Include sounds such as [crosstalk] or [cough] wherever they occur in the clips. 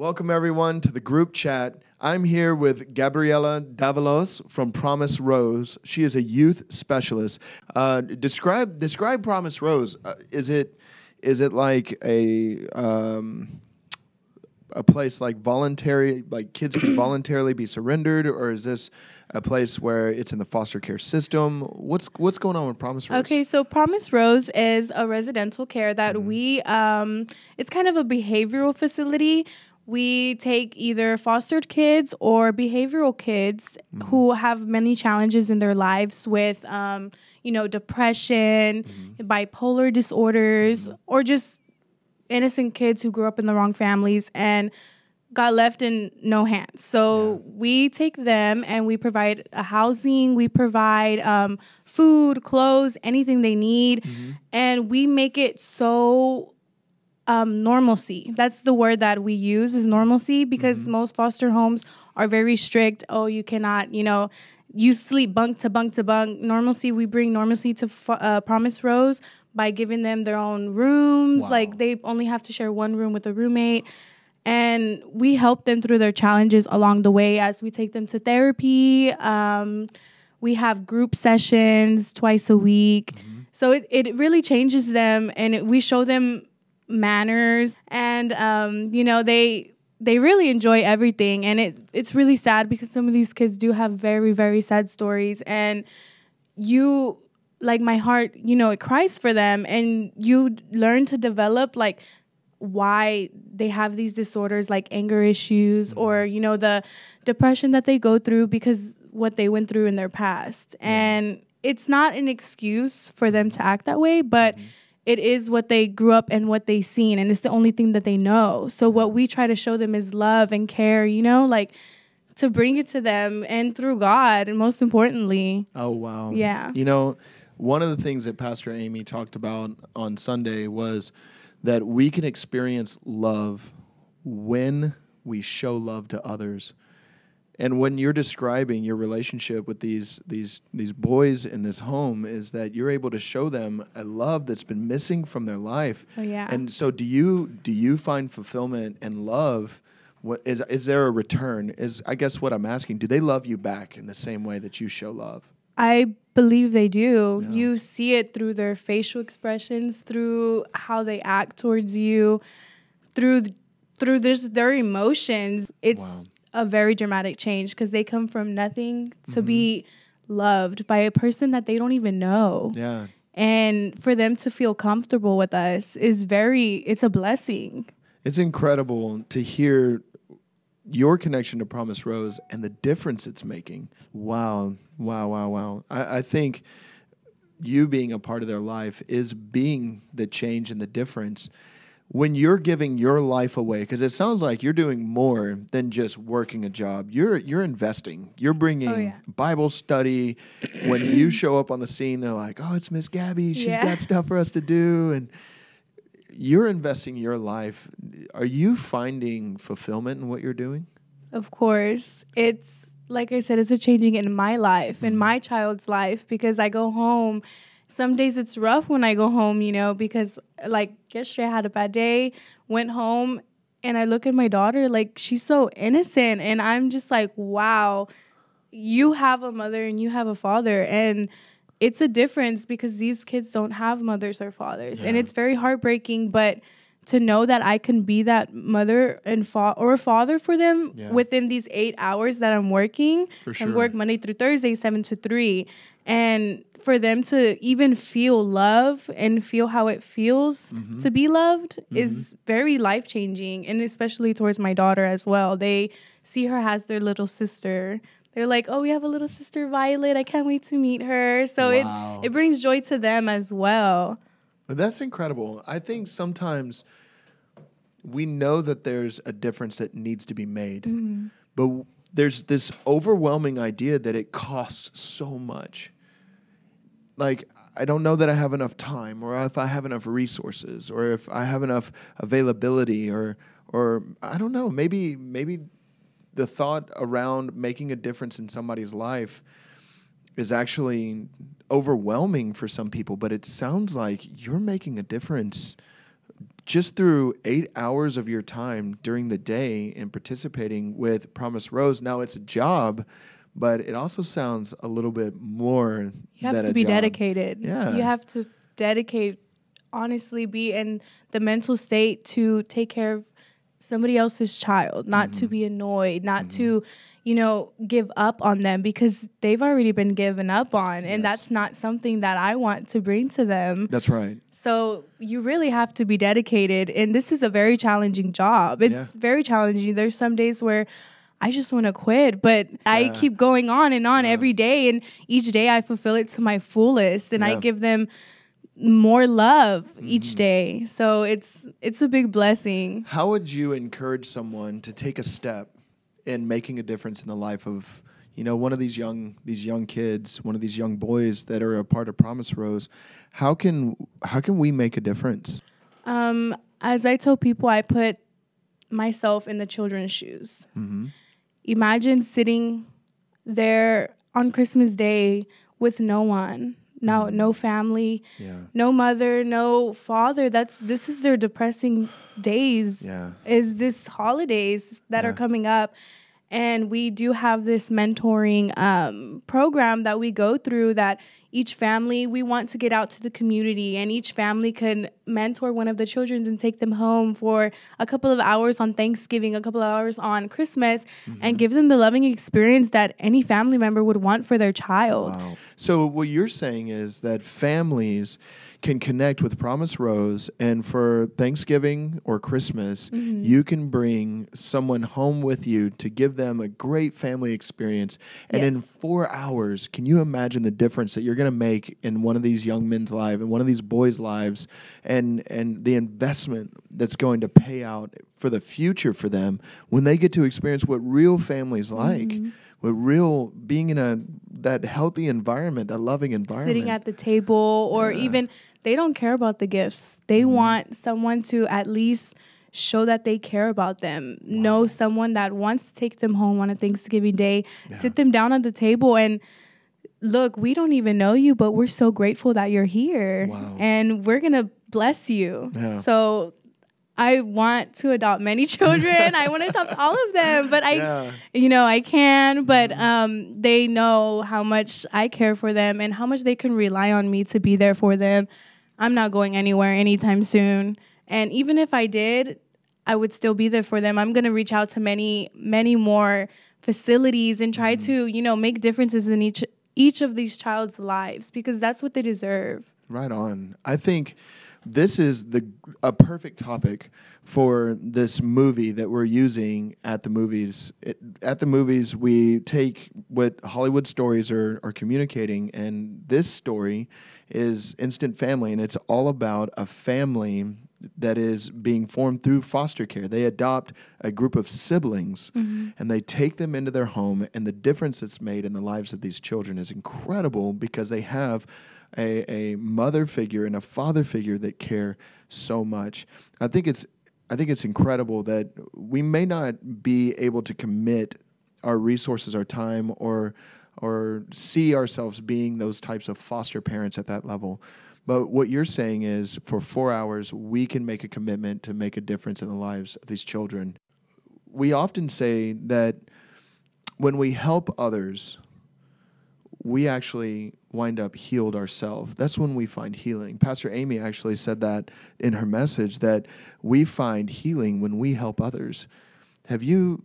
Welcome, everyone, to the group chat. I'm here with Gabriela Davalos from Promise Rose. She is a youth specialist. Uh, describe describe Promise Rose. Uh, is it is it like a um, a place like voluntary, like kids can [clears throat] voluntarily be surrendered, or is this a place where it's in the foster care system? What's what's going on with Promise Rose? Okay, so Promise Rose is a residential care that mm-hmm. we um, it's kind of a behavioral facility we take either fostered kids or behavioral kids mm-hmm. who have many challenges in their lives with, um, you know, depression, mm-hmm. bipolar disorders, mm-hmm. or just innocent kids who grew up in the wrong families and got left in no hands. So yeah. we take them and we provide a uh, housing, we provide um, food, clothes, anything they need, mm-hmm. and we make it so um, normalcy. That's the word that we use is normalcy because mm-hmm. most foster homes are very strict. Oh, you cannot, you know, you sleep bunk to bunk to bunk. Normalcy, we bring normalcy to uh, Promise Rose by giving them their own rooms. Wow. Like they only have to share one room with a roommate. And we help them through their challenges along the way as we take them to therapy. Um, we have group sessions twice a week. Mm-hmm. So it, it really changes them and it, we show them manners and um, you know they they really enjoy everything and it it's really sad because some of these kids do have very very sad stories and you like my heart you know it cries for them and you learn to develop like why they have these disorders like anger issues mm-hmm. or you know the depression that they go through because what they went through in their past and it's not an excuse for them to act that way but mm-hmm it is what they grew up and what they seen and it's the only thing that they know so what we try to show them is love and care you know like to bring it to them and through god and most importantly oh wow yeah you know one of the things that pastor amy talked about on sunday was that we can experience love when we show love to others and when you're describing your relationship with these these these boys in this home, is that you're able to show them a love that's been missing from their life. Oh yeah. And so, do you do you find fulfillment and love? What is is there a return? Is I guess what I'm asking. Do they love you back in the same way that you show love? I believe they do. Yeah. You see it through their facial expressions, through how they act towards you, through through this, their emotions. It's wow a very dramatic change because they come from nothing to mm-hmm. be loved by a person that they don't even know. Yeah. And for them to feel comfortable with us is very it's a blessing. It's incredible to hear your connection to Promise Rose and the difference it's making. Wow, wow, wow, wow. I, I, think you being a part of their life is being the change and the difference when you're giving your life away because it sounds like you're doing more than just working a job you're you're investing you're bringing oh, yeah. bible study when you show up on the scene they're like oh it's miss gabby She's yeah. got stuff for us to do and you're investing your life are you finding fulfillment in what you're doing of course it's like i said it's a changing in my life mm-hmm. in my child's life because i go home some days it's rough when I go home, you know, because like yesterday I had a bad day, went home and I look at my daughter like she's so innocent and I'm just like, wow, you have a mother and you have a father and it's a difference because these kids don't have mothers or fathers yeah. and it's very heartbreaking, but to know that I can be that mother and fa- or father for them yeah. within these eight hours that I'm working for sure. and work Monday through Thursday, seven to three. And for them to even feel love and feel how it feels mm-hmm. to be loved mm-hmm. is very life changing. And especially towards my daughter as well. They see her as their little sister. They're like, oh, we have a little sister, Violet. I can't wait to meet her. So wow. it, it brings joy to them as well. That's incredible. I think sometimes we know that there's a difference that needs to be made, mm-hmm. but there's this overwhelming idea that it costs so much. Like, I don't know that I have enough time, or if I have enough resources, or if I have enough availability, or or I don't know. Maybe maybe the thought around making a difference in somebody's life is actually overwhelming for some people, but it sounds like you're making a difference just through eight hours of your time during the day and participating with Promise Rose. Now it's a job, but it also sounds a little bit more. You have to be job. dedicated. Yeah. You have to dedicate, honestly, be in the mental state to take care of somebody else's child, not mm-hmm. to be annoyed, not mm-hmm. to, you know, give up on them because they've already been given up on. And yes. that's not something that I want to bring to them. That's right. So you really have to be dedicated. And this is a very challenging job. It's yeah. very challenging. There's some days where, I just want to quit, but yeah. I keep going on and on yeah. every day. And each day I fulfill it to my fullest and I give them more love mm-hmm. each mm. day. So it's it's a big blessing. How would you encourage someone to take a step in making a difference in the life of you know one of these young these young kids, one of these young boys that are a part of Promise Rose? How can how can we make a difference? Um, as I tell people, I put myself in the children's shoes. Mm-hmm. Imagine sitting there on Christmas Day with no one no, mm. no family, yeah. no mother, no father. That's this is their depressing days. Yeah. Is this holidays that yeah. are coming up, and we do have this mentoring um, program that we go through that each family, we want to get out to the community, and each family can mentor one of the children and take them home for a couple of hours on Thanksgiving, a couple of hours on Christmas, mm-hmm. and give them the loving experience that any family member would want for their child. Wow. So, what you're saying is that families can connect with Promise Rose, and for Thanksgiving or Christmas, mm-hmm. you can bring someone home with you to give them a great family experience. And yes. in four hours, can you imagine the difference that you're going to make in one of these young men's lives and one of these boys' lives and and the investment that's going to pay out for the future for them when they get to experience what real families mm-hmm. like mm-hmm. what real being in a that healthy environment that loving environment sitting at the table or yeah. even they don't care about the gifts they mm-hmm. want someone to at least show that they care about them. Wow. Know someone that wants to take them home on a Thanksgiving day, yeah. sit them down at the table and look, we don't even know you, but we're so grateful that you're here. Wow. And we're going to bless you. Yeah. So I want to adopt many [laughs] children. I want to adopt all of them, but I, yeah. you know, I can. But um, they know how much I care for them and how much they can rely on me to be there for them. I'm not going anywhere anytime soon. And even if I did, I would still be there for them. I'm going to reach out to many, many more facilities and try mm-hmm. to, you know, make differences in each each of these child's lives because that's what they deserve. Right on. I think this is the a perfect topic for this movie that we're using at the movies. It, at the movies, we take what Hollywood stories are are communicating, and this story is Instant Family, and it's all about a family that is being formed through foster care. They adopt a group of siblings mm-hmm. and they take them into their home, and the difference that's made in the lives of these children is incredible because they have a, a mother figure and a father figure that care so much. I think it's I think it's incredible that we may not be able to commit our resources, our time, or or see ourselves being those types of foster parents at that level but what you're saying is for four hours, we can make a commitment to make a difference in the lives of these children. We often say that when we help others, we actually wind up healed ourselves. That's when we find healing. Pastor Amy actually said that in her message that we find healing when we help others. Have you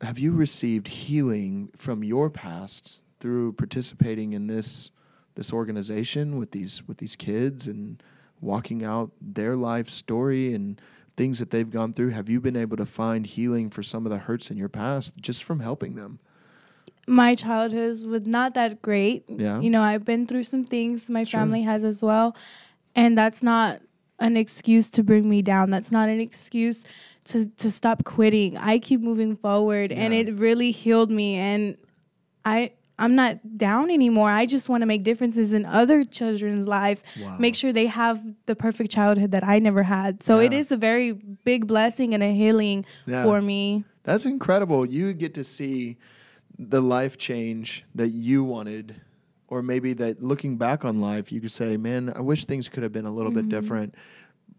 have you received healing from your past through participating in this this organization with these with these kids and walking out their life story and things that they've gone through have you been able to find healing for some of the hurts in your past just from helping them my childhood was not that great yeah. you know i've been through some things my sure. family has as well and that's not an excuse to bring me down that's not an excuse to, to stop quitting i keep moving forward yeah. and it really healed me and i I'm not down anymore. I just want to make differences in other children's lives, wow. make sure they have the perfect childhood that I never had. So yeah. it is a very big blessing and a healing yeah. for me. That's incredible. You get to see the life change that you wanted, or maybe that looking back on life, you could say, man, I wish things could have been a little mm-hmm. bit different.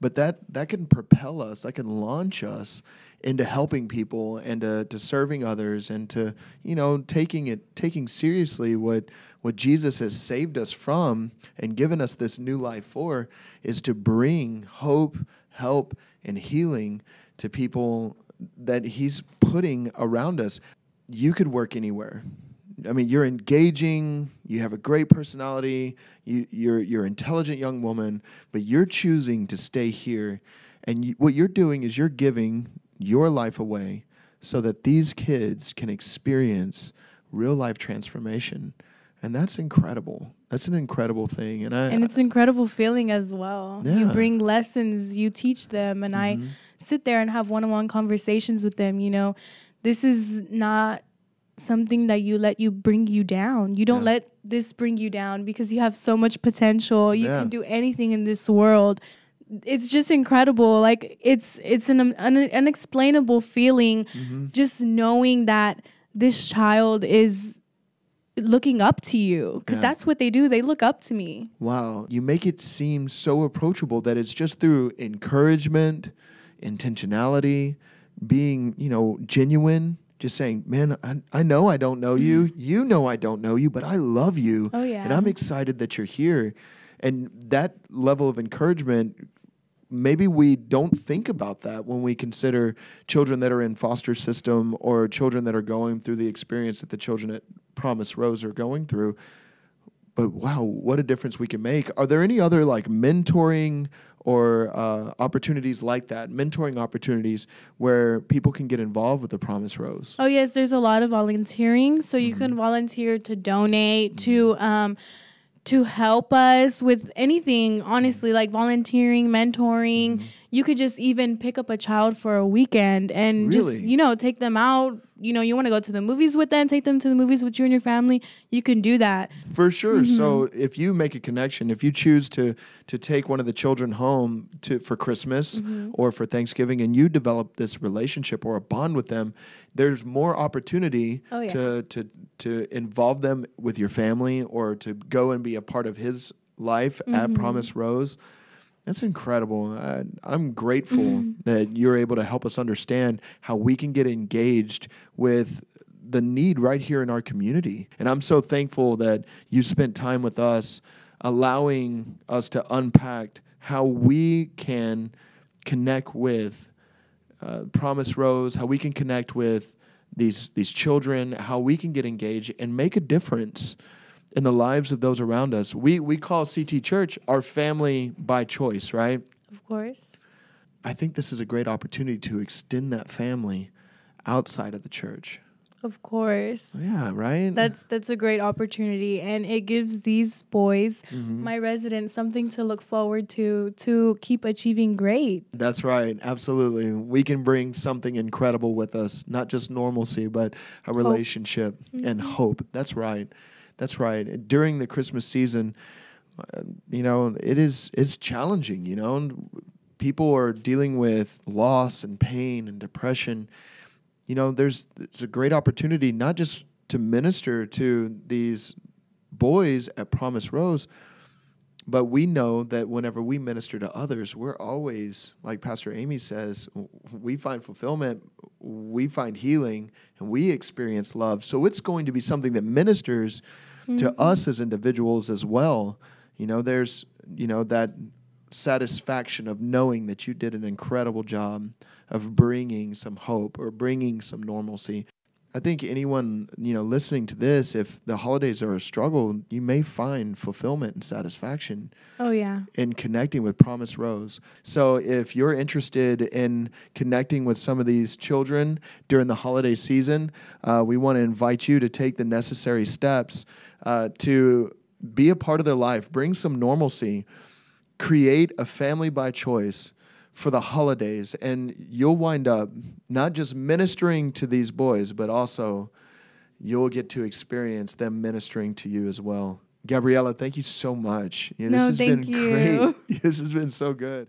But that, that can propel us, that can launch us into helping people and to, to serving others and to you know taking it taking seriously what what Jesus has saved us from and given us this new life for is to bring hope, help, and healing to people that he's putting around us. You could work anywhere. I mean, you're engaging, you have a great personality, you, are you're, you're intelligent young woman, but you're choosing to stay here. And you, what you're doing is you're giving your life away so that these kids can experience real life transformation. And that's incredible. That's an incredible thing. And I And it's an incredible feeling as well. Yeah. You bring lessons, you teach them and mm-hmm. I sit there and have one-on-one conversations with them, you know. This is not something that you let you bring you down. You don't yeah. let this bring you down because you have so much potential. You yeah. can do anything in this world it's just incredible like it's it's an un- unexplainable feeling mm-hmm. just knowing that this child is looking up to you because yeah. that's what they do they look up to me wow you make it seem so approachable that it's just through encouragement intentionality being you know genuine just saying, man, I, I know I don't know you. Mm-hmm. You know I don't know you, but I love you. Oh, yeah. And I'm excited that you're here. And that level of encouragement maybe we don't think about that when we consider children that are in foster system or children that are going through the experience that the children at Promise Rose are going through. But wow, what a difference we can make. Are there any other like mentoring or uh, opportunities like that, mentoring opportunities where people can get involved with the Promise Rose? Oh, yes, there's a lot of volunteering. So mm-hmm. you can volunteer to donate, mm-hmm. to, um, to help us with anything, honestly, like volunteering, mentoring. Mm-hmm. You could just even pick up a child for a weekend and really? just, you know, take them out, you know you want to go to the movies with them, take them to the movies with you and your family, you can do that. For sure. Mm-hmm. So if you make a connection, if you choose to to take one of the children home to for Christmas mm-hmm. or for Thanksgiving and you develop this relationship or a bond with them, there's more opportunity oh, yeah. to to to involve them with your family or to go and be a part of his life mm-hmm. at Promise Rose that's incredible. I, am grateful mm-hmm. that you're able to help us understand how we can get engaged with the need right here in our community. And I'm so thankful that you spent time with us, allowing us to unpack how we can connect with uh, Promise Rose, how we can connect with these these children, how we can get engaged and make a difference in the lives of those around us. We we call CT Church our family by choice, right? Of course. I think this is a great opportunity to extend that family outside of the church. Of course. Yeah, right? That's that's a great opportunity and it gives these boys, mm-hmm. my residents, something to look forward to to keep achieving great. That's right. Absolutely. We can bring something incredible with us, not just normalcy, but a hope. relationship mm-hmm. and hope. That's right. That's right. During the Christmas season, you know, it is it's challenging. You know, people are dealing with loss and pain and depression. You know, there's it's a great opportunity not just to minister to these boys at Promise Rose, but we know that whenever we minister to others, we're always, like Pastor Amy says, we find fulfillment, we find healing, and we experience love. So it's going to be something that ministers mm-hmm. to us as individuals as well. You know, there's, you know, that satisfaction of knowing that you did an incredible job of bringing some hope or bringing some normalcy I think anyone, you know, listening to this, if the holidays are a struggle, you may find fulfillment and satisfaction. Oh yeah. In connecting with Promise Rose. So if you're interested in connecting with some of these children during the holiday season, uh, we want to invite you to take the necessary steps uh, to be a part of their life, bring some normalcy, create a family by choice for the holidays. And you'll wind up not just ministering to these boys, but also you'll get to experience them ministering to you as well. Gabriella, thank you so much. Yeah, this no, has been you. great. [laughs] This has been so good.